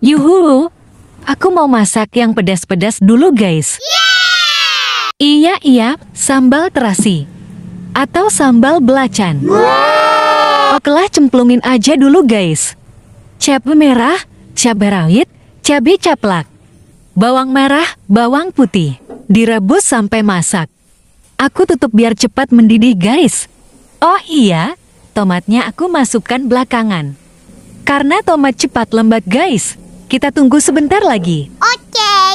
Yuhu, aku mau masak yang pedas-pedas dulu guys. Yeah! Iya, iya, sambal terasi. Atau sambal belacan. Wow! lah, cemplungin aja dulu guys. Cabai merah, cabai rawit, cabai caplak. Bawang merah, bawang putih. Direbus sampai masak. Aku tutup biar cepat mendidih guys. Oh iya, tomatnya aku masukkan belakangan. Karena tomat cepat lembat guys. Kita tunggu sebentar lagi. Oke. Okay.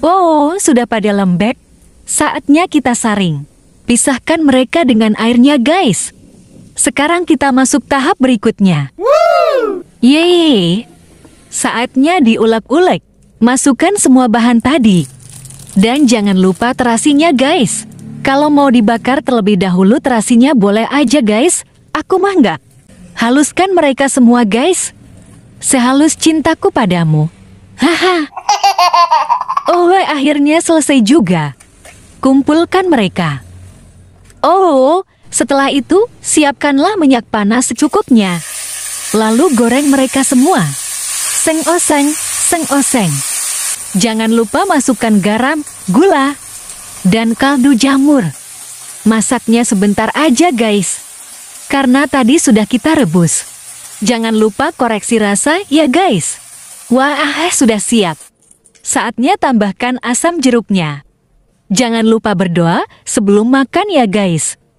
Oh, sudah pada lembek. Saatnya kita saring. Pisahkan mereka dengan airnya, guys. Sekarang kita masuk tahap berikutnya. Woo! Yeay. Saatnya diulek-ulek. Masukkan semua bahan tadi. Dan jangan lupa terasinya, guys. Kalau mau dibakar terlebih dahulu terasinya boleh aja, guys. Aku mah nggak. Haluskan mereka semua, guys sehalus cintaku padamu. Haha. Oh, akhirnya selesai juga. Kumpulkan mereka. Oh, setelah itu siapkanlah minyak panas secukupnya. Lalu goreng mereka semua. Seng oseng, seng oseng. Jangan lupa masukkan garam, gula, dan kaldu jamur. Masaknya sebentar aja guys, karena tadi sudah kita rebus. Jangan lupa koreksi rasa ya guys. Wah, ah, eh, sudah siap. Saatnya tambahkan asam jeruknya. Jangan lupa berdoa sebelum makan ya guys.